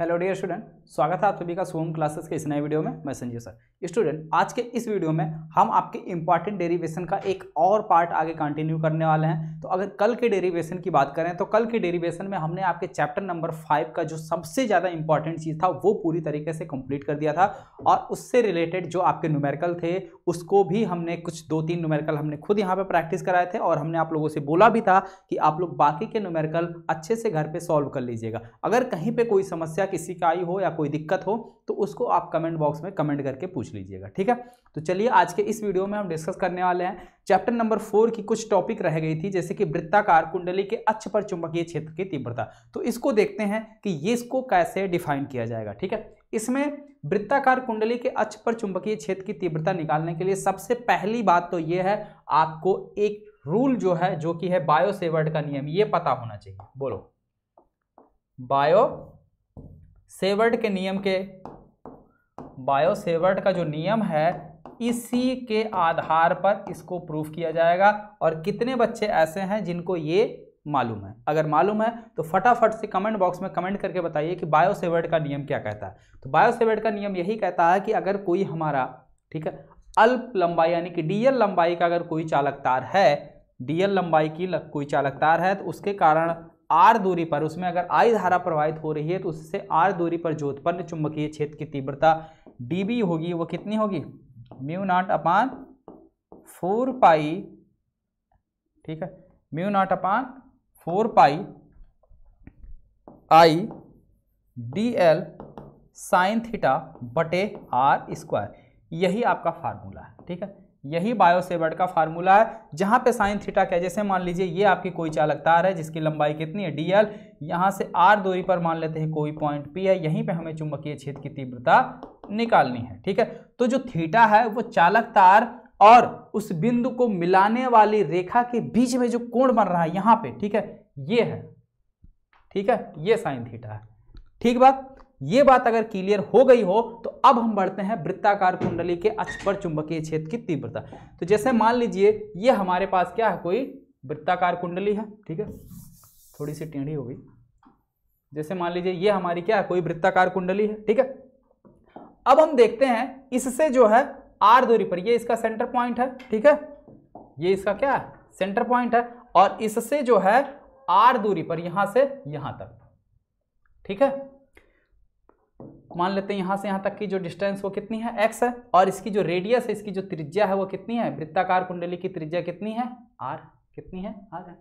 hello dear student स्वागत है आप सभी का सोम क्लासेस के इस नए वीडियो में मैं संजय सर स्टूडेंट आज के इस वीडियो में हम आपके इंपॉर्टेंट डेरिवेशन का एक और पार्ट आगे कंटिन्यू करने वाले हैं तो अगर कल के डेरिवेशन की बात करें तो कल के डेरिवेशन में हमने आपके चैप्टर नंबर फाइव का जो सबसे ज़्यादा इंपॉर्टेंट चीज़ था वो पूरी तरीके से कंप्लीट कर दिया था और उससे रिलेटेड जो आपके न्यूमेरिकल थे उसको भी हमने कुछ दो तीन न्यूमेरिकल हमने खुद यहाँ पर प्रैक्टिस कराए थे और हमने आप लोगों से बोला भी था कि आप लोग बाकी के न्यूमेरिकल अच्छे से घर पर सॉल्व कर लीजिएगा अगर कहीं पर कोई समस्या किसी का आई हो या कोई दिक्कत हो तो उसको आप कमेंट बॉक्स में कमेंट करके पूछ लीजिएगा ठीक है तो चलिए आज के इस वीडियो में हम डिस्कस करने वाले हैं चैप्टर नंबर फोर की कुछ टॉपिक रह गई थी जैसे कि वृत्ताकार कुंडली के अक्ष पर चुंबकीय क्षेत्र की तीव्रता तो इसको देखते हैं कि ये इसको कैसे डिफाइन किया जाएगा ठीक है इसमें वृत्ताकार कुंडली के अक्ष पर चुंबकीय क्षेत्र की तीव्रता निकालने के लिए सबसे पहली बात तो ये है आपको एक रूल जो है जो कि है बायो सेवर्ट का नियम ये पता होना चाहिए बोलो बायो सेवर्ट के नियम के बायो का जो नियम है इसी के आधार पर इसको प्रूफ किया जाएगा और कितने बच्चे ऐसे हैं जिनको ये मालूम है अगर मालूम है तो फटाफट से कमेंट बॉक्स में कमेंट करके बताइए कि बायो का नियम क्या कहता है तो बायो का नियम यही कहता है कि अगर कोई हमारा ठीक है अल्प लंबाई यानी कि डीएल लंबाई का अगर कोई चालक तार है डीएल लंबाई की कोई चालक तार है तो उसके कारण आर दूरी पर उसमें अगर आई धारा प्रवाहित हो रही है तो उससे आर दूरी पर जो उत्पन्न चुंबकीय क्षेत्र की तीव्रता डी होगी वो कितनी होगी mu naught upon four pi ठीक है mu naught upon four pi I D L sine theta बटे आर स्क्वायर यही आपका फार्मूला है ठीक है यही बायोसेवर्ड का फार्मूला है जहां पे साइन थीटा क्या जैसे मान लीजिए ये आपकी कोई चालक तार है जिसकी लंबाई कितनी है डीएल यहां से आर दूरी पर मान लेते हैं कोई पॉइंट पी है यहीं पे हमें चुंबकीय क्षेत्र की तीव्रता निकालनी है ठीक है तो जो थीटा है वो चालक तार और उस बिंदु को मिलाने वाली रेखा के बीच में जो कोण बन रहा है यहां पर ठीक है ये है ठीक है ये साइन थीटा है ठीक बात ये बात अगर क्लियर हो गई हो तो अब हम बढ़ते हैं वृत्ताकार कुंडली के अक्षपर चुंबकीय क्षेत्र की तीव्रता तो जैसे मान लीजिए ये हमारे पास क्या है कोई वृत्ताकार कुंडली है ठीक है थोड़ी सी टेढ़ी हो गई जैसे मान लीजिए ये हमारी क्या है कोई वृत्ताकार कुंडली है ठीक है अब हम देखते हैं इससे जो है आर दूरी पर ये इसका सेंटर पॉइंट है ठीक है ये इसका क्या है सेंटर पॉइंट है और इससे जो है आर दूरी पर यहां से यहां तक ठीक है मान लेते हैं यहाँ से यहाँ तक की जो डिस्टेंस वो कितनी है एक्स है और इसकी जो रेडियस है इसकी जो त्रिज्या है वो कितनी है वृत्ताकार कुंडली की त्रिज्या कितनी है आर कितनी है आर है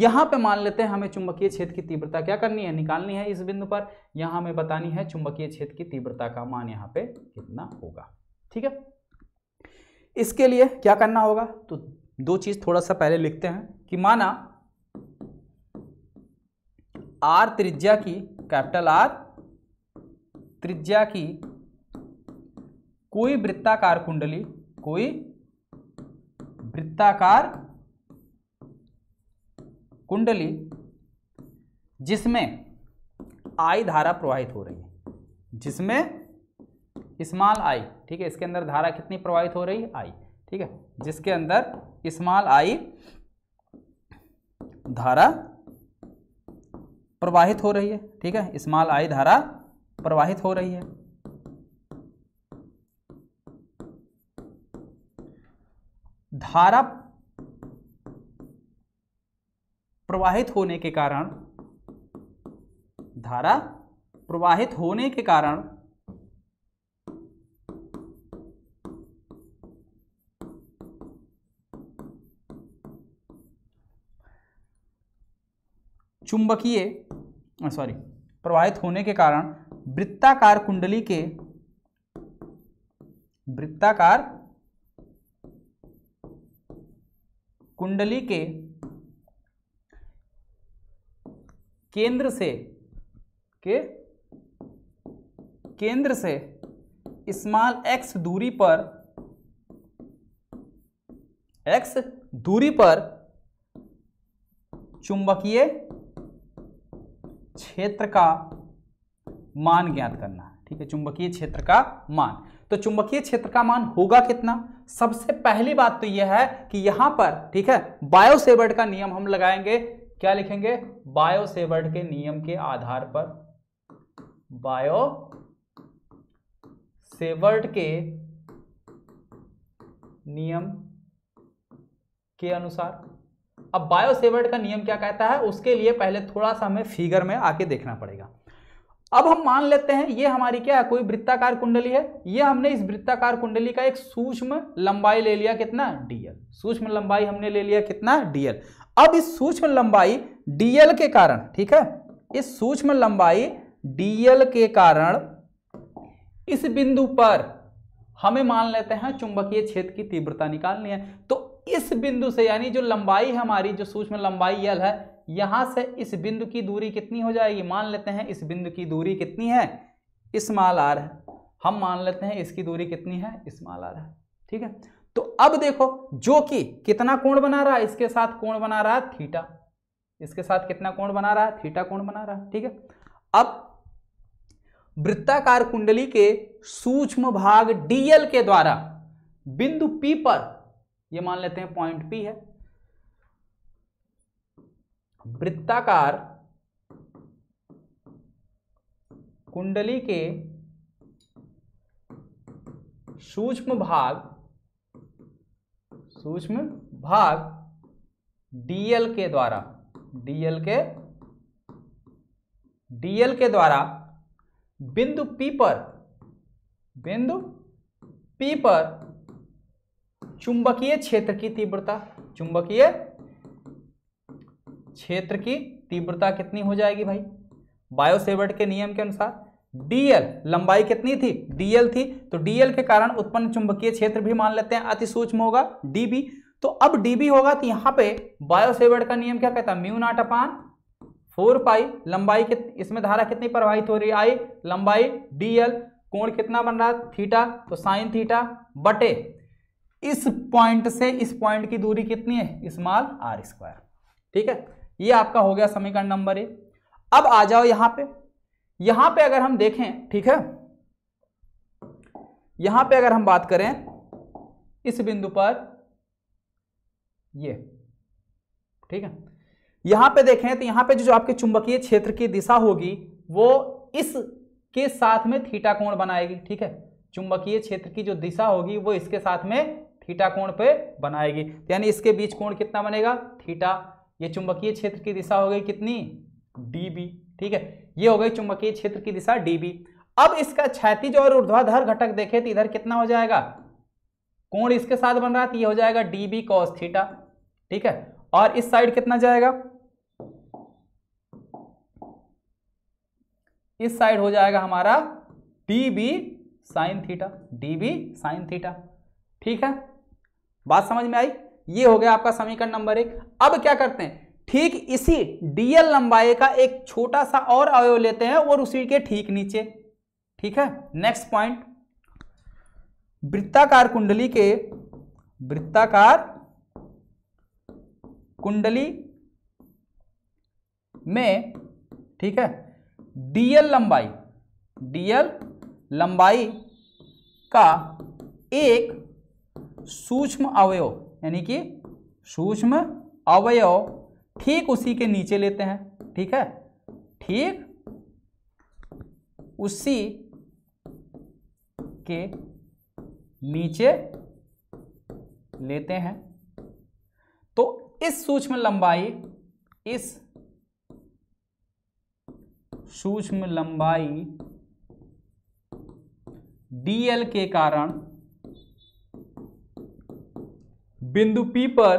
यहाँ पे मान लेते हैं हमें चुंबकीय क्षेत्र की तीव्रता क्या करनी है निकालनी है इस बिंदु पर यहाँ हमें बतानी है चुंबकीय क्षेत्र की तीव्रता का मान यहाँ पे कितना होगा ठीक है इसके लिए क्या करना होगा तो दो चीज़ थोड़ा सा पहले लिखते हैं कि माना आर त्रिज्या की कैपिटल आर त्रिज्या की कोई वृत्ताकार कुंडली कोई वृत्ताकार कुंडली जिसमें आई धारा प्रवाहित हो रही है जिसमें स्मॉल आई ठीक है इसके अंदर धारा कितनी प्रवाहित हो रही है आई ठीक है जिसके अंदर स्मॉल आई धारा प्रवाहित हो रही है ठीक है स्मॉल आई धारा प्रवाहित हो रही है धारा प्रवाहित होने के कारण धारा प्रवाहित होने के कारण चुंबकीय सॉरी प्रवाहित होने के कारण वृत्ताकार कुंडली के वृत्ताकार कुंडली के केंद्र से के केंद्र से स्मॉल एक्स दूरी पर एक्स दूरी पर चुंबकीय क्षेत्र का मान ज्ञात करना है ठीक है चुंबकीय क्षेत्र का मान तो चुंबकीय क्षेत्र का मान होगा कितना सबसे पहली बात तो यह है कि यहां पर ठीक है बायोसेवर्ड का नियम हम लगाएंगे क्या लिखेंगे बायोसेवर्ड के नियम के आधार पर बायो सेवर्ड के नियम के अनुसार अब बायोसेवर्ड का नियम क्या कहता है उसके लिए पहले थोड़ा सा हमें फिगर में आके देखना पड़ेगा अब हम मान लेते हैं ये हमारी क्या है कोई वृत्ताकार कुंडली है ये हमने इस वृत्ताकार कुंडली का एक सूक्ष्म लंबाई ले लिया कितना डीएल सूक्ष्म लंबाई हमने ले लिया कितना डीएल अब इस सूक्ष्म लंबाई डीएल के कारण ठीक है इस सूक्ष्म लंबाई डीएल के कारण इस बिंदु पर हमें मान लेते हैं चुंबकीय क्षेत्र की तीव्रता निकालनी है तो इस बिंदु से यानी जो लंबाई हमारी जो सूक्ष्म लंबाई यल है यहां से इस बिंदु की दूरी कितनी हो जाएगी मान लेते हैं इस बिंदु की दूरी कितनी है इस्माल आर है हम मान लेते हैं इसकी दूरी कितनी है इस्माल आर है ठीक है तो अब देखो जो कि कितना कोण बना रहा है इसके साथ कोण बना रहा है थीटा इसके साथ कितना कोण बना रहा है थीटा कोण बना रहा है ठीक है अब वृत्ताकार कुंडली के सूक्ष्म भाग डीएल के द्वारा बिंदु पी पर ये मान लेते हैं पॉइंट पी है वृत्ताकार कुंडली के सूक्ष्म भाग सूक्ष्म भाग डीएल के द्वारा डीएल के डीएल के द्वारा बिंदु पी पर बिंदु पी पर चुंबकीय क्षेत्र की तीव्रता चुंबकीय क्षेत्र की तीव्रता कितनी हो जाएगी भाई बायोसेवर्ट के नियम के अनुसार डीएल लंबाई कितनी थी डीएल थी तो डीएल के कारण उत्पन्न चुंबकीय क्षेत्र भी मान लेते हैं अति सूक्ष्म होगा डीबी तो अब डीबी होगा तो यहां पे बायोसेवर्ट का नियम क्या कहता है म्यू नाट अपान फोर पाई लंबाई कित इसमें धारा कितनी प्रवाहित हो रही है आई लंबाई डीएल कोण कितना बन रहा है थीटा तो साइन थीटा बटे इस पॉइंट से इस पॉइंट की दूरी कितनी है स्मॉल आर स्क्वायर ठीक है ये आपका हो गया समीकरण नंबर ए अब आ जाओ यहां पे यहां पे अगर हम देखें ठीक है यहां पे अगर हम बात करें इस बिंदु पर ये ठीक है यहां पे देखें तो यहां पे जो आपके चुंबकीय क्षेत्र की दिशा होगी वो इस के साथ में थीटा कोण बनाएगी ठीक है चुंबकीय क्षेत्र की जो दिशा होगी वो इसके साथ में थीटा कोण पे बनाएगी यानी इसके बीच कोण कितना बनेगा थीटा ये चुंबकीय क्षेत्र की दिशा हो गई कितनी डी बी ठीक है ये हो गई चुंबकीय क्षेत्र की दिशा डी बी अब इसका क्षैतिज और ऊर्ध्वाधर घटक देखे तो इधर कितना हो जाएगा कोण इसके साथ बन रहा है तो ये हो जाएगा डी बी कॉस थीटा ठीक है और इस साइड कितना जाएगा इस साइड हो जाएगा हमारा D B sine theta D B sine theta ठीक है बात समझ में आई ये हो गया आपका समीकरण नंबर एक अब क्या करते हैं ठीक इसी डीएल लंबाई का एक छोटा सा और अवयव लेते हैं और उसी के ठीक नीचे ठीक है नेक्स्ट पॉइंट वृत्ताकार कुंडली के वृत्ताकार कुंडली में ठीक है डीएल लंबाई डीएल लंबाई का एक सूक्ष्म अवयव यानी कि सूक्ष्म अवयव ठीक उसी के नीचे लेते हैं ठीक है ठीक उसी के नीचे लेते हैं तो इस सूक्ष्म लंबाई इस सूक्ष्म लंबाई डीएल के कारण बिंदु P पर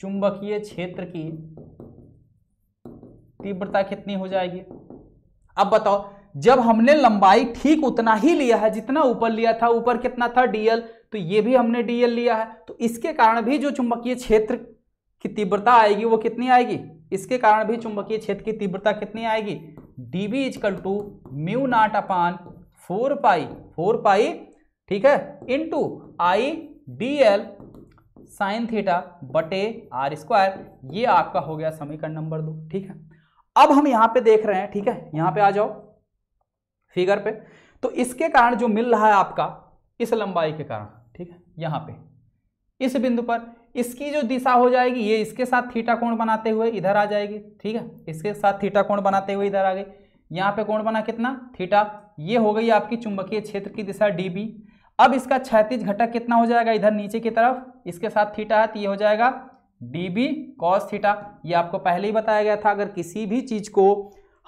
चुंबकीय क्षेत्र की तीव्रता कितनी हो जाएगी अब बताओ जब हमने लंबाई ठीक उतना ही लिया है जितना ऊपर लिया था ऊपर कितना था डीएल तो ये भी हमने डीएल लिया है तो इसके कारण भी जो चुंबकीय क्षेत्र की तीव्रता आएगी वो कितनी आएगी इसके कारण भी चुंबकीय क्षेत्र की तीव्रता कितनी आएगी DB equal to mu naught upon four pi four pi ठीक है into I D L sine theta बटे आर स्क्वायर ये आपका हो गया समीकरण नंबर दो ठीक है अब हम यहां पे देख रहे हैं ठीक है यहां पे आ जाओ फिगर पे तो इसके कारण जो मिल रहा है आपका इस लंबाई के कारण ठीक है यहां पे इस बिंदु पर इसकी जो दिशा हो जाएगी ये इसके साथ थीटा कोण बनाते हुए इधर आ जाएगी ठीक है इसके साथ थीटा कोण बनाते हुए इधर आ गई यहां पे कोण बना कितना थीटा ये हो गई आपकी चुंबकीय क्षेत्र की दिशा डी बी अब इसका क्षैतिज घटक कितना हो जाएगा इधर नीचे की तरफ इसके साथ थीटा है तो ये हो जाएगा डी बी कॉस थीटा ये आपको पहले ही बताया गया था अगर किसी भी चीज़ को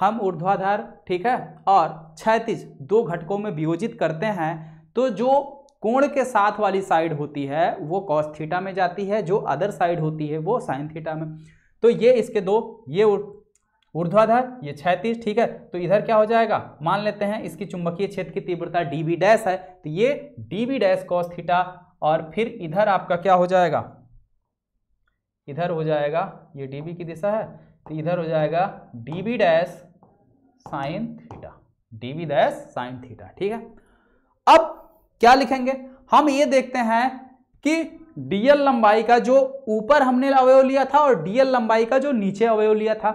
हम ऊर्ध्वाधर ठीक है और क्षैतिज दो घटकों में वियोजित करते हैं तो जो कोण के साथ वाली साइड होती है वो कॉस थीटा में जाती है जो अदर साइड होती है वो साइन थीटा में तो ये इसके दो ये ऊर्ध्वाधर ये छैतीस ठीक है तो इधर क्या हो जाएगा मान लेते हैं इसकी चुंबकीय क्षेत्र की तीव्रता डी बी डैश है तो ये D B dash cos theta और फिर इधर आपका क्या हो जाएगा इधर हो जाएगा ये डी बी की दिशा है तो इधर हो जाएगा D B dash sine theta D B dash sine theta ठीक है अब क्या लिखेंगे हम ये देखते हैं कि डीएल लंबाई का जो ऊपर हमने अवयव लिया था और डीएल लंबाई का जो नीचे अवयव लिया था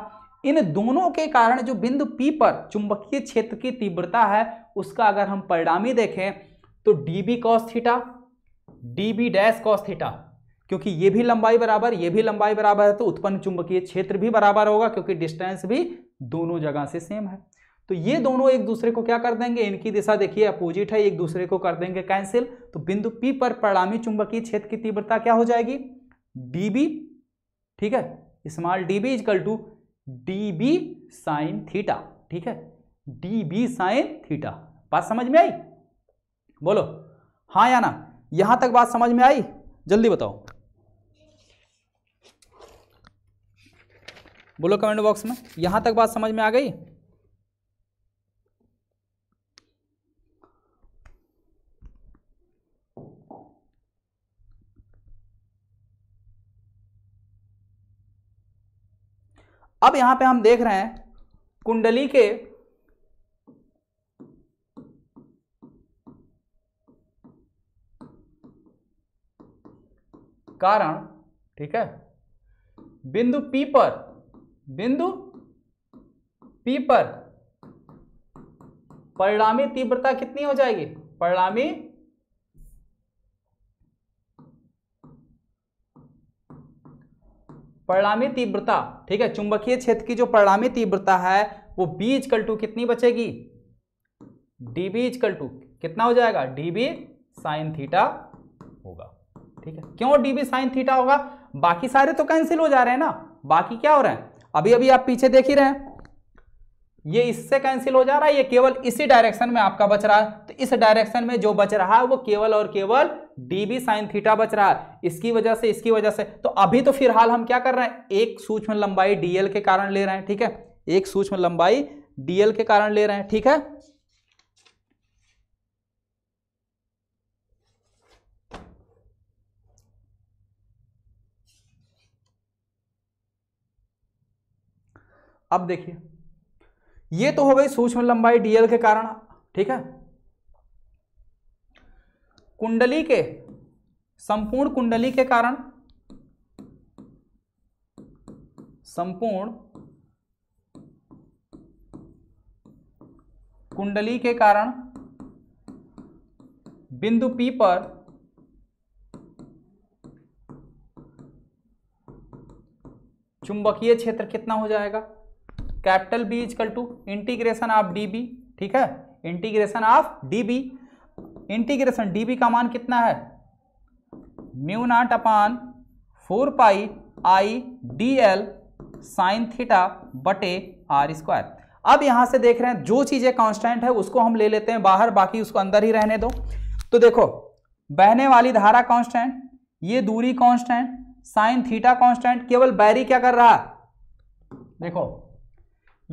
इन दोनों के कारण जो बिंदु पी पर चुंबकीय क्षेत्र की तीव्रता है उसका अगर हम परिणामी देखें तो D B cos theta D B dash cos theta क्योंकि ये भी लंबाई बराबर ये भी लंबाई बराबर है तो उत्पन्न चुंबकीय क्षेत्र भी बराबर होगा क्योंकि डिस्टेंस भी दोनों जगह से सेम है तो ये दोनों एक दूसरे को क्या कर देंगे इनकी दिशा देखिए अपोजिट है एक दूसरे को कर देंगे कैंसिल तो बिंदु पी पर परिणामी चुंबकीय क्षेत्र की तीव्रता क्या हो जाएगी डी ठीक है small D B is equal to D B sine theta ठीक है डी बी साइन थीटा बात समझ में आई बोलो हाँ या ना यहां तक बात समझ में आई जल्दी बताओ बोलो कमेंट बॉक्स में यहां तक बात समझ में आ गई अब यहां पे हम देख रहे हैं कुंडली के कारण ठीक है बिंदु पी पर बिंदु पी पर परिणामी तीव्रता कितनी हो जाएगी परिणामी परिणामी तीव्रता ठीक है चुंबकीय क्षेत्र की जो परिणामी तीव्रता है वो बी इजकल टू कितनी बचेगी डी बी इजकल टू कितना हो जाएगा डी बी साइन थीटा होगा ठीक है क्यों डी बी साइन थीटा होगा बाकी सारे तो कैंसिल हो जा रहे हैं ना बाकी क्या हो रहे हैं अभी अभी आप पीछे देख ही रहे हैं ये इससे कैंसिल हो जा रहा है ये केवल इसी डायरेक्शन में आपका बच रहा है तो इस डायरेक्शन में जो बच रहा है वो केवल और केवल डी बी साइन थीटा बच रहा है इसकी वजह से इसकी वजह से तो अभी तो फिलहाल हम क्या कर रहे हैं एक सूक्ष्म लंबाई डीएल के कारण ले रहे हैं ठीक है एक सूक्ष्म लंबाई डीएल के कारण ले रहे हैं ठीक है अब देखिए ये तो हो गई सूक्ष्म लंबाई डीएल के कारण ठीक है कुंडली के संपूर्ण कुंडली के कारण संपूर्ण कुंडली के कारण बिंदु पी पर चुंबकीय क्षेत्र कितना हो जाएगा capital B is equal to integration of D B ठीक है integration of D B integration D का मान कितना है mu naught upon four pi I D L sine theta बटे आर स्क्वायर अब यहां से देख रहे हैं जो चीजें कांस्टेंट है उसको हम ले लेते हैं बाहर बाकी उसको अंदर ही रहने दो तो देखो बहने वाली धारा कांस्टेंट ये दूरी कांस्टेंट साइन थीटा कांस्टेंट केवल बैरी क्या कर रहा देखो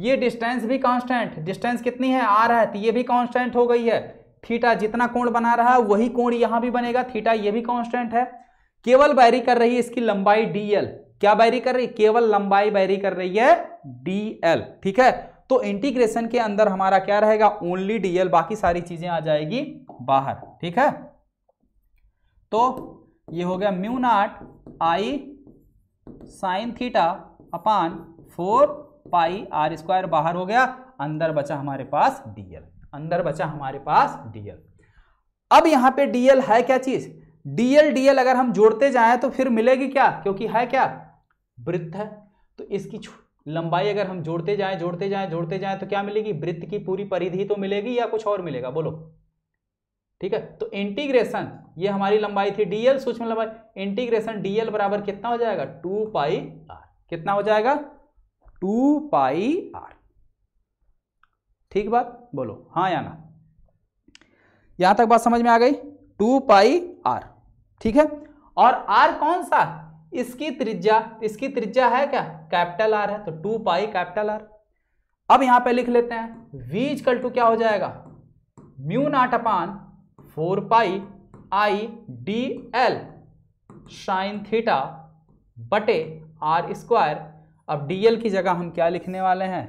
ये डिस्टेंस भी कांस्टेंट डिस्टेंस कितनी है आर है तो ये भी कांस्टेंट हो गई है थीटा जितना कोण बना रहा वही कोण यहां भी बनेगा थीटा ये भी कांस्टेंट है केवल बैरी कर रही है इसकी लंबाई डीएल क्या बैरी कर रही है केवल लंबाई बैरी कर रही है डीएल ठीक है तो इंटीग्रेशन के अंदर हमारा क्या रहेगा ओनली डीएल बाकी सारी चीजें आ जाएगी बाहर ठीक है तो ये हो गया mu naught I sine theta upon four pi R square बाहर हो गया अंदर बचा हमारे पास डीएल अंदर बचा हमारे पास डीएल अब यहां पे डीएल है क्या चीज डीएल डीएल अगर हम जोड़ते जाएं तो फिर मिलेगी क्या क्योंकि है क्या वृत्त है तो इसकी लंबाई अगर हम जोड़ते जाएं जोड़ते जाएं जोड़ते जाएं तो क्या मिलेगी वृत्त की पूरी परिधि तो मिलेगी या कुछ और मिलेगा बोलो ठीक है तो इंटीग्रेशन ये हमारी लंबाई थी डीएल सूक्ष्म लंबाई इंटीग्रेशन डीएल बराबर कितना हो जाएगा टू पाई आर कितना हो जाएगा टू पाई आर ठीक बात बोलो हाँ या ना यहां तक बात समझ में आ गई टू पाई आर ठीक है और आर कौन सा इसकी त्रिज्या इसकी त्रिज्या है क्या कैपिटल आर है तो टू पाई कैपिटल आर अब यहां पे लिख लेते हैं वीज कल टू क्या हो जाएगा mu naught upon four pi I D L sine theta बटे आर स्क्वायर अब डी एल की जगह हम क्या लिखने वाले हैं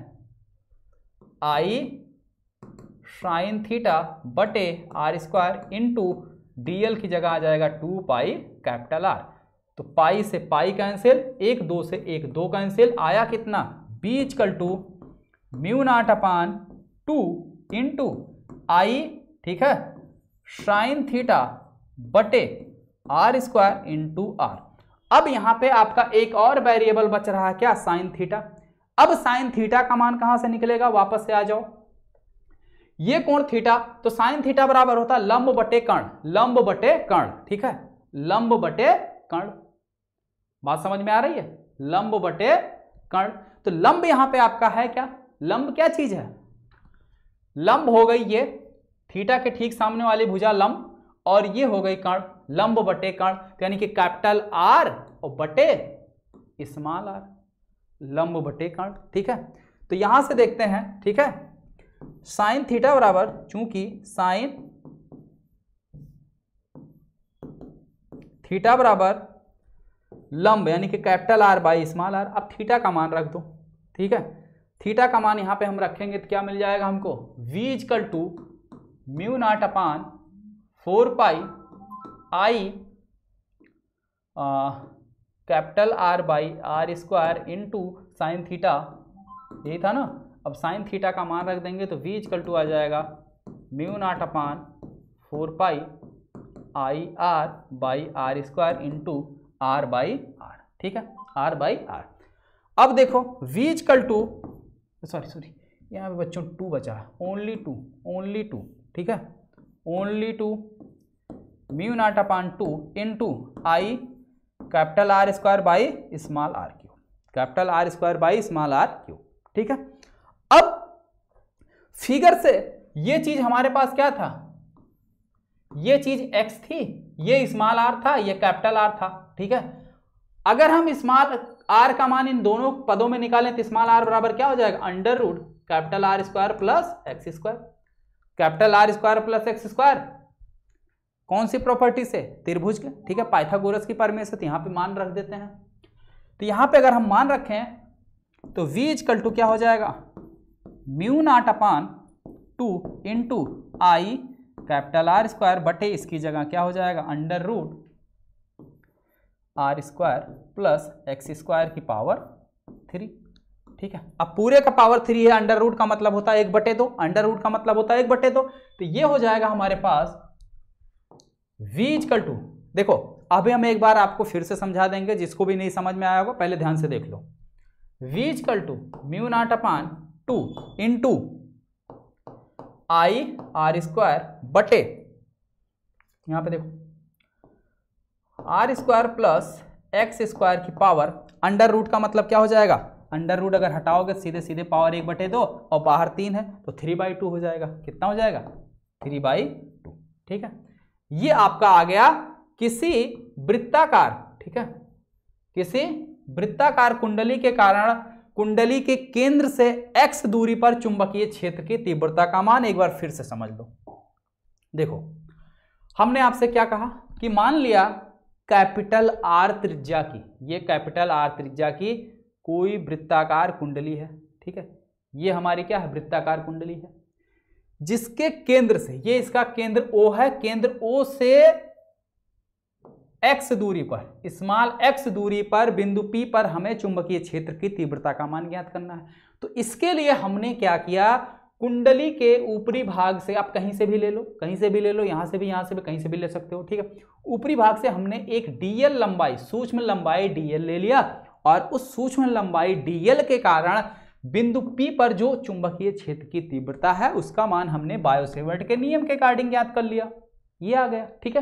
आई साइन थीटा बटे आर स्क्वायर इंटू डी की जगह आ जाएगा टू पाई कैपिटल आर तो पाई से पाई कैंसिल एक दो से एक दो कैंसिल आया कितना B is equal to mu naught upon two in two I ठीक है साइन थीटा बटे आर स्क्वायर इंटू आर अब यहां पे आपका एक और वेरिएबल बच रहा है क्या साइन थीटा अब साइन थीटा का मान कहां से निकलेगा वापस से आ जाओ ये कोण थीटा तो साइन थीटा बराबर होता है लंब बटे कर्ण लंब बटे कर्ण ठीक है लंब बटे कर्ण बात समझ में आ रही है लंब बटे कर्ण तो लंब यहां पे आपका है क्या लंब क्या चीज है लंब हो गई ये थीटा के ठीक सामने वाली भुजा लंब और ये हो गई कर्ण लंब बटे कर्ण तो यानी कि कैपिटल आर और बटे स्मॉल आर लंब बटे कर्ण ठीक है तो यहां से देखते हैं ठीक है साइन थीटा बराबर चूंकि साइन थीटा बराबर लंब यानी कि capital R by small R अब थीटा का मान रख दो ठीक है थीटा का मान यहां पे हम रखेंगे तो क्या मिल जाएगा हमको v is equal to mu naught upon four pi I capital R by R square in two sine theta यही था ना अब साइन थीटा का मान रख देंगे तो वी इजकल टू आ जाएगा mu naught upon four pi I R by R square into R by R ठीक है आर बाई आर अब देखो V is equal to sorry sorry यहाँ पे बच्चों टू बचा है ओनली टू ओनली टू ठीक है only to mu naught upon two in two I capital R square by small R cube capital R square by small R cube ठीक है अब फिगर से ये चीज हमारे पास क्या था ये चीज एक्स थी ये स्मॉल आर था ये कैपिटल आर था ठीक है अगर हम स्मॉल आर का मान इन दोनों पदों में निकालें तो स्मॉल आर बराबर क्या हो जाएगा under root capital R square plus X square capital R square plus X square कौन सी प्रॉपर्टी से त्रिभुज के ठीक है पाइथागोरस की परमेश्वर यहाँ पे मान रख देते हैं तो यहाँ पे अगर हम मान रखें तो v इजकल टू क्या हो जाएगा mu naught upon two in two I capital R square बटे इसकी जगह क्या हो जाएगा under root R square plus X square की पावर थ्री ठीक है अब पूरे का पावर थ्री है अंडर रूट का मतलब होता है एक बटे दो अंडर रूट का मतलब होता है एक बटे दो तो ये हो जाएगा हमारे पास वीजकल टू देखो अभी हम एक बार आपको फिर से समझा देंगे जिसको भी नहीं समझ में आया होगा पहले ध्यान से देख लो V is equal to mu naught upon two in two I R square बटे यहां पे देखो R square plus X square की पावर अंडर रूट का मतलब क्या हो जाएगा अंडर रूट अगर हटाओगे सीधे सीधे पावर एक बटे दो और बाहर तीन है तो थ्री बाई टू हो जाएगा कितना हो जाएगा थ्री बाई टू ठीक है ये आपका आ गया किसी वृत्ताकार ठीक है किसी वृत्ताकार कुंडली के कारण कुंडली के केंद्र से एक्स दूरी पर चुंबकीय क्षेत्र की तीव्रता का मान एक बार फिर से समझ लो देखो हमने आपसे क्या कहा कि मान लिया कैपिटल आर त्रिज्या की ये कैपिटल आर त्रिज्या की कोई वृत्ताकार कुंडली है ठीक है ये हमारी क्या है वृत्ताकार कुंडली है जिसके केंद्र से ये इसका केंद्र ओ है केंद्र ओ से एक्स दूरी पर स्मॉल एक्स दूरी पर बिंदु पी पर हमें चुंबकीय क्षेत्र की तीव्रता का मान ज्ञात करना है तो इसके लिए हमने क्या किया कुंडली के ऊपरी भाग से आप कहीं से भी ले लो कहीं से भी ले लो यहां से भी यहां से भी कहीं से भी ले सकते हो ठीक है ऊपरी भाग से हमने एक डीएल लंबाई सूक्ष्म लंबाई डीएल ले लिया और उस सूक्ष्म लंबाई डीएल के कारण बिंदु P पर जो चुंबकीय क्षेत्र की तीव्रता है उसका मान हमने बायोसेवर्ट के नियम के अकॉर्डिंग याद कर लिया ये आ गया ठीक है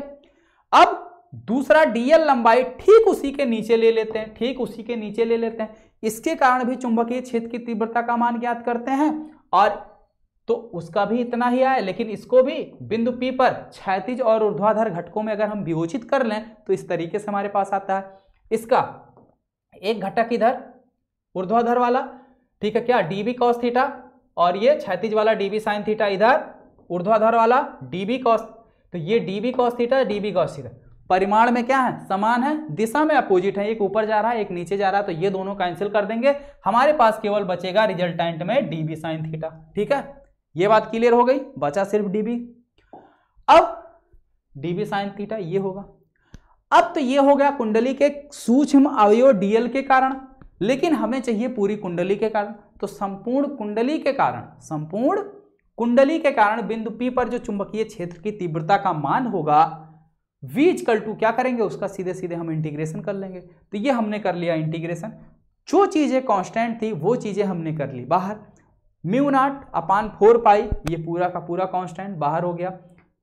अब दूसरा डीएल लंबाई ठीक उसी के नीचे ले लेते हैं ठीक उसी के नीचे ले लेते हैं इसके कारण भी चुंबकीय क्षेत्र की तीव्रता का मान ज्ञात करते हैं और तो उसका भी इतना ही आया लेकिन इसको भी बिंदु पी पर क्षैतिज और ऊर्ध्वाधर घटकों में अगर हम विभोचित कर लें तो इस तरीके से हमारे पास आता है इसका एक घटक इधर ऊर्ध्वाधर वाला ठीक है क्या डी बी कॉस थीटा और ये क्षैतिज वाला डी बी साइन थीटा इधर ऊर्ध्वाधर वाला डी बी कॉस तो ये D B cos theta D B cos theta परिमाण में क्या है समान है दिशा में अपोजिट है एक ऊपर जा रहा है एक नीचे जा रहा है तो ये दोनों कैंसिल कर देंगे हमारे पास केवल बचेगा रिजल्टेंट में डी बी साइन थीटा ठीक है ये बात क्लियर हो गई बचा सिर्फ डी बी अब डी बी साइन थीटा ये होगा अब तो ये हो गया कुंडली के सूक्ष्म अवयव डीएल के कारण लेकिन हमें चाहिए पूरी कुंडली के कारण तो संपूर्ण कुंडली के कारण संपूर्ण कुंडली के कारण बिंदु पी पर जो चुंबकीय क्षेत्र की तीव्रता का मान होगा वीज कल टू क्या करेंगे उसका सीधे सीधे हम इंटीग्रेशन कर लेंगे तो ये हमने कर लिया इंटीग्रेशन जो चीज़ें कांस्टेंट थी वो चीज़ें हमने कर ली बाहर म्यू नाट अपान फोर पाई ये पूरा का पूरा कांस्टेंट बाहर हो गया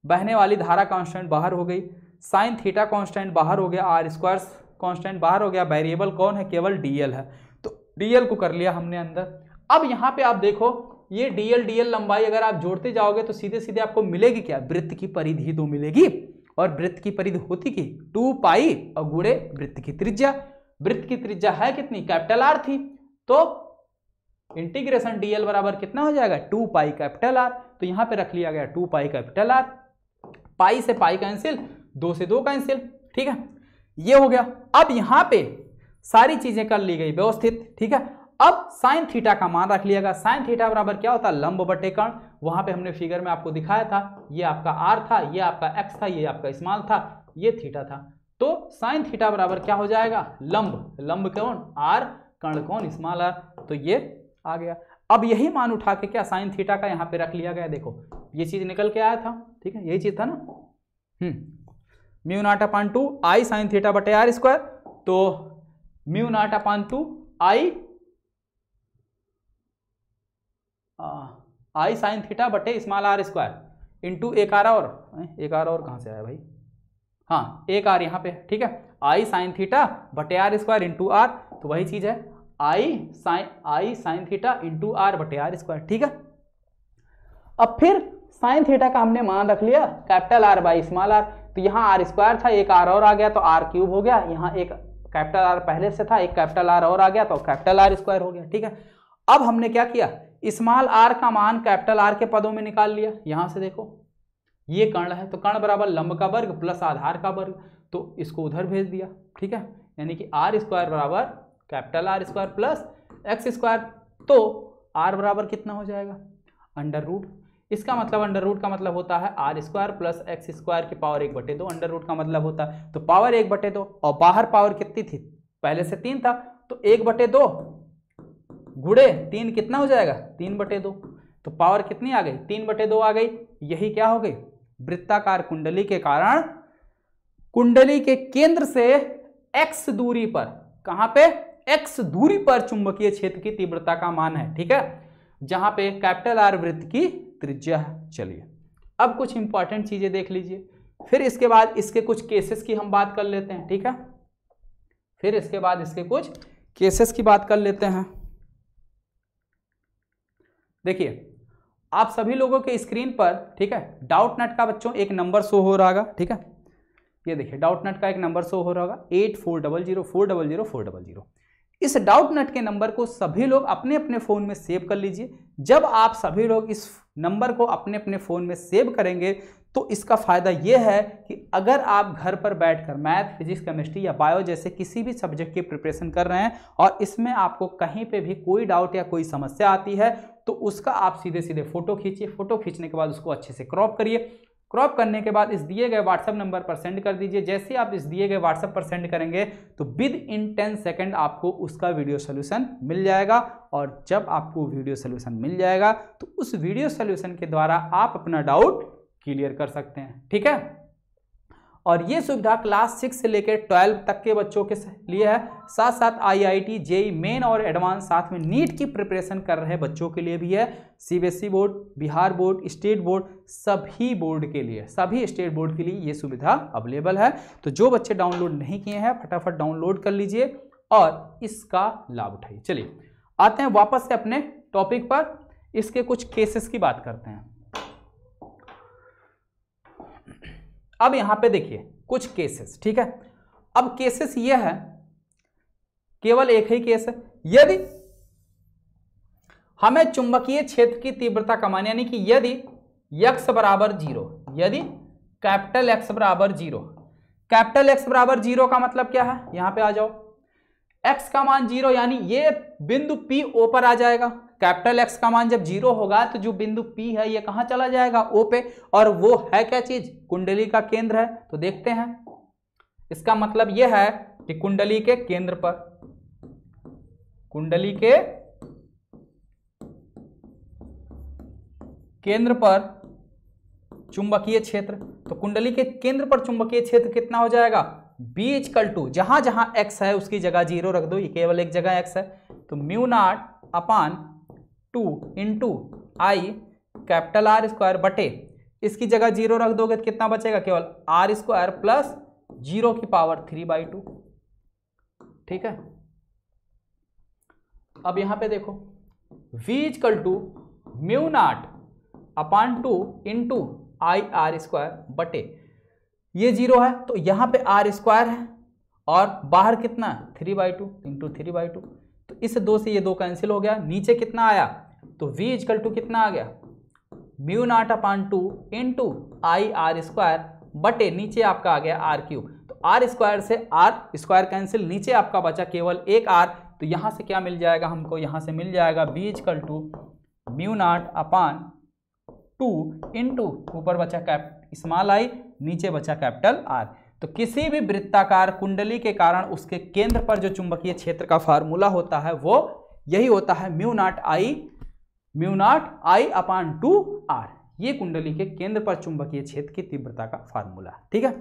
बहने वाली धारा कांस्टेंट बाहर हो गई साइन थीटा कांस्टेंट बाहर हो गया आर स्क्वायर कॉन्स्टेंट बाहर हो गया वेरिएबल कौन है केवल डीएल है तो डीएल को कर लिया हमने अंदर अब यहाँ पे आप देखो ये डीएल डीएल लंबाई अगर आप जोड़ते जाओगे तो सीधे सीधे आपको मिलेगी क्या वृत्त की परिधि दो तो मिलेगी और वृत्त की परिधि होती की टू पाई और गुड़े वृत्त की त्रिज्या वृत्त की त्रिज्या है कितनी कैपिटल आर थी तो इंटीग्रेशन डीएल बराबर कितना हो जाएगा टू पाई कैपिटल आर तो यहां पे रख लिया गया two pi capital R pi से पाई कैंसिल दो से दो कैंसिल ठीक है ये हो गया अब यहां पे सारी चीजें कर ली गई व्यवस्थित ठीक है अब साइन थीटा का मान रख लिया गया साइन थीटा बराबर क्या होता है लंब बटे कर्ण वहां पे हमने फिगर में आपको दिखाया था ये आपका आर था ये आपका एक्स था ये आपका स्मॉल था ये थीटा था तो साइन थीटा बराबर क्या हो जाएगा लंब लंब कौन आर कर्ण कौन स्मॉल आर तो ये आ गया अब यही मान उठा के क्या साइन थीटा का यहाँ पे रख लिया गया देखो ये चीज निकल के आया था ठीक है यही चीज था ना hmm mu naught upon two I sine theta बटे आर स्क्वायर तो mu naught upon two I I sine theta बटे स्मॉल आर स्क्वायर इंटू एक आर और एक आर और कहाँ से आया भाई हाँ एक आर यहाँ पे ठीक है आई साइन थीटा बटे आर स्क्वायर इंटू आर तो वही चीज़ है I sine I sine theta into R बटे आर स्क्वायर ठीक है अब फिर साइन थीटा का हमने मान रख लिया capital R by small R तो यहाँ आर स्क्वायर था एक आर और आ गया तो आर क्यूब हो गया यहाँ एक कैपिटल आर पहले से था एक कैपिटल आर और आ गया तो कैपिटल आर स्क्वायर हो गया ठीक है अब हमने क्या किया स्मॉल आर का मान कैपिटल आर के पदों में निकाल लिया यहाँ से देखो ये कर्ण है तो कर्ण बराबर लंब का वर्ग प्लस आधार का वर्ग तो इसको उधर भेज दिया ठीक है यानी कि आर स्क्वायर बराबर capital R square plus X square तो आर बराबर कितना हो जाएगा अंडर रूट इसका मतलब अंडर रूट का मतलब होता है R square plus X square की पावर एक बटे दो अंडर रूट का मतलब होता है तो पावर एक बटे दो और बाहर पावर कितनी थी पहले से तीन था तो एक बटे दो गुड़े तीन कितना हो जाएगा तीन बटे दो तो पावर कितनी आ गई तीन बटे दो आ गई यही क्या हो गई वृत्ताकार कुंडली के कारण कुंडली के केंद्र से एक्स दूरी पर कहां पे एक्स दूरी पर चुंबकीय क्षेत्र की तीव्रता का मान है ठीक है जहां पे कैपिटल आर वृत्त की त्रिज्या चलिए अब कुछ इंपॉर्टेंट चीज़ें देख लीजिए फिर इसके बाद इसके कुछ केसेस की हम बात कर लेते हैं ठीक है फिर इसके बाद इसके कुछ केसेस की बात कर लेते हैं देखिए आप सभी लोगों के स्क्रीन पर ठीक है डाउट नट का बच्चों एक नंबर शो हो रहा होगा ठीक है ये देखिए डाउट नट का एक नंबर शो हो रहा होगा eight four double zero four double zero four double zero इस डाउट नट के नंबर को सभी लोग अपने अपने फ़ोन में सेव कर लीजिए जब आप सभी लोग इस नंबर को अपने अपने फ़ोन में सेव करेंगे तो इसका फ़ायदा यह है कि अगर आप घर पर बैठकर मैथ फिजिक्स केमिस्ट्री या बायो जैसे किसी भी सब्जेक्ट की प्रिपरेशन कर रहे हैं और इसमें आपको कहीं पे भी कोई डाउट या कोई समस्या आती है तो उसका आप सीधे सीधे फ़ोटो खींचिए फ़ोटो खींचने के बाद उसको अच्छे से क्रॉप करिए क्रॉप करने के बाद इस दिए गए व्हाट्सएप नंबर पर सेंड कर दीजिए जैसे आप इस दिए गए व्हाट्सएप पर सेंड करेंगे तो विद इन टेन सेकेंड आपको उसका वीडियो सोल्यूशन मिल जाएगा और जब आपको वीडियो सोल्यूशन मिल जाएगा तो उस वीडियो सोल्यूशन के द्वारा आप अपना डाउट क्लियर कर सकते हैं ठीक है और ये सुविधा क्लास सिक्स से लेकर ट्वेल्व तक के बच्चों के लिए है साथ साथ आईआईटी जेई मेन और एडवांस साथ में नीट की प्रिपरेशन कर रहे बच्चों के लिए भी है CBSE e board Bihar board state board सभी बोर्ड के लिए सभी स्टेट बोर्ड के लिए ये सुविधा अवेलेबल है तो जो बच्चे डाउनलोड नहीं किए हैं फटाफट डाउनलोड कर लीजिए और इसका लाभ उठाइए चलिए आते हैं वापस से अपने टॉपिक पर इसके कुछ केसेस की बात करते हैं अब यहां पे देखिए कुछ केसेस ठीक है अब केसेस ये है केवल एक ही केस है यदि हमें चुंबकीय क्षेत्र की तीव्रता कमान यानी कि यदि यक्स बराबर जीरो यदि कैपिटल एक्स बराबर जीरो कैपिटल एक्स बराबर जीरो का मतलब क्या है यहां पे आ जाओ एक्स का मान जीरो यानी ये बिंदु पी ओ पर आ जाएगा कैपिटल एक्स का मान जब जीरो होगा तो जो बिंदु पी है ये कहां चला जाएगा ओ पे और वो है क्या चीज कुंडली का केंद्र है तो देखते हैं इसका मतलब ये है कि कुंडली के केंद्र पर कुंडली के केंद्र पर चुंबकीय क्षेत्र तो कुंडली के केंद्र पर चुंबकीय क्षेत्र कितना हो जाएगा बी इजकल टू जहां जहां एक्स है उसकी जगह जीरो रख दो ये केवल एक जगह एक्स है तो mu naught upon two in two I capital R square बटे इसकी जगह जीरो रख दोगे तो कितना बचेगा केवल आर स्क्वायर प्लस जीरो की पावर थ्री बाई टू ठीक है अब यहां पे देखो v is equal to mu naught upon two in two I R square बटे ये जीरो है तो यहाँ पे आर स्क्वायर है और बाहर कितना है three by two into three by two तो इस दो से ये दो कैंसिल हो गया नीचे कितना आया तो वी इजकल टू कितना आ गया mu naught upon two in two I R square बटे नीचे आपका आ गया आर क्यू तो आर स्क्वायर से आर स्क्वायर कैंसिल नीचे आपका बचा केवल एक आर तो यहाँ से क्या मिल जाएगा हमको यहाँ से मिल जाएगा B is equal to mu naught upon two in two ऊपर बचा कैप स्मॉल आई नीचे बचा कैपिटल आर तो किसी भी वृत्ताकार कुंडली के कारण उसके केंद्र पर जो चुंबकीय क्षेत्र का फार्मूला होता है वो यही होता है mu naught I mu naught I upon two R ये कुंडली के केंद्र पर चुंबकीय क्षेत्र की तीव्रता का फार्मूला ठीक है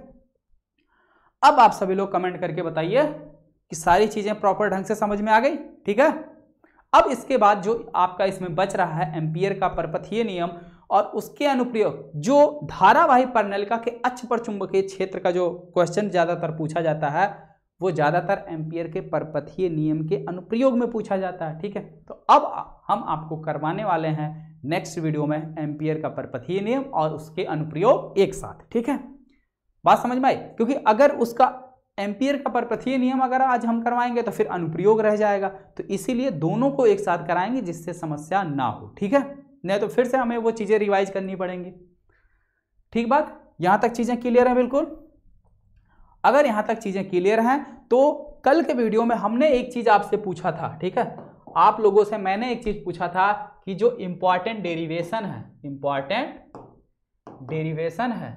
अब आप सभी लोग कमेंट करके बताइए कि सारी चीजें प्रॉपर ढंग से समझ में आ गई ठीक है अब इसके बाद जो आपका इसमें बच रहा है एम्पियर का परपथीय नियम और उसके अनुप्रयोग जो धारावाही प्रणालिका के अक्ष पर चुंबकीय क्षेत्र का जो क्वेश्चन ज़्यादातर पूछा जाता है वो ज़्यादातर एम्पियर के परपथीय नियम के अनुप्रयोग में पूछा जाता है ठीक है तो अब हम आपको करवाने वाले हैं नेक्स्ट वीडियो में एम्पियर का परपथीय नियम और उसके अनुप्रयोग एक साथ ठीक है बात समझ में आई क्योंकि अगर उसका एम्पियर का परपथीय नियम अगर आज हम करवाएंगे तो फिर अनुप्रयोग रह जाएगा तो इसीलिए दोनों को एक साथ कराएंगे जिससे समस्या ना हो ठीक है नहीं तो फिर से हमें वो चीज़ें रिवाइज करनी पड़ेंगी ठीक बात यहाँ तक चीज़ें क्लियर हैं बिल्कुल अगर यहाँ तक चीज़ें क्लियर हैं तो कल के वीडियो में हमने एक चीज़ आपसे पूछा था ठीक है आप लोगों से मैंने एक चीज़ पूछा था कि जो इम्पॉर्टेंट डेरिवेशन है इम्पॉर्टेंट डेरिवेशन है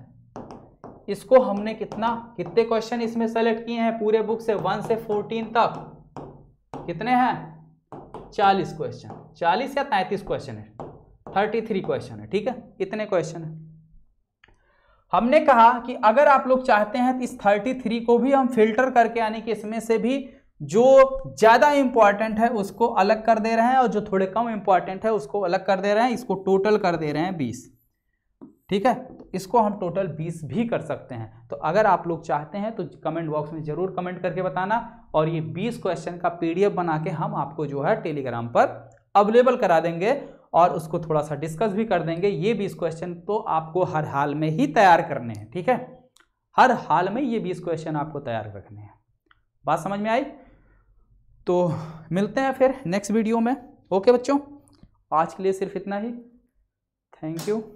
इसको हमने कितना कितने क्वेश्चन इसमें सेलेक्ट किए हैं पूरे बुक से वन से फोर्टीन तक कितने हैं चालीस क्वेश्चन चालीस या तैंतीस क्वेश्चन है थर्टी थ्री क्वेश्चन है ठीक है इतने क्वेश्चन है हमने कहा कि अगर आप लोग चाहते हैं तो इस थर्टी थ्री को भी हम फिल्टर करके यानी कि इसमें से भी जो ज़्यादा इंपॉर्टेंट है उसको अलग कर दे रहे हैं और जो थोड़े कम इंपॉर्टेंट है उसको अलग कर दे रहे हैं इसको टोटल कर दे रहे हैं बीस ठीक है तो इसको हम टोटल बीस भी कर सकते हैं तो अगर आप लोग चाहते हैं तो कमेंट बॉक्स में ज़रूर कमेंट करके बताना और ये बीस क्वेश्चन का पीडीएफ बना के हम आपको जो है टेलीग्राम पर अवेलेबल करा देंगे और उसको थोड़ा सा डिस्कस भी कर देंगे ये बीस क्वेश्चन तो आपको हर हाल में ही तैयार करने हैं ठीक है हर हाल में ये बीस क्वेश्चन आपको तैयार रखने हैं बात समझ में आई तो मिलते हैं फिर नेक्स्ट वीडियो में ओके बच्चों आज के लिए सिर्फ इतना ही थैंक यू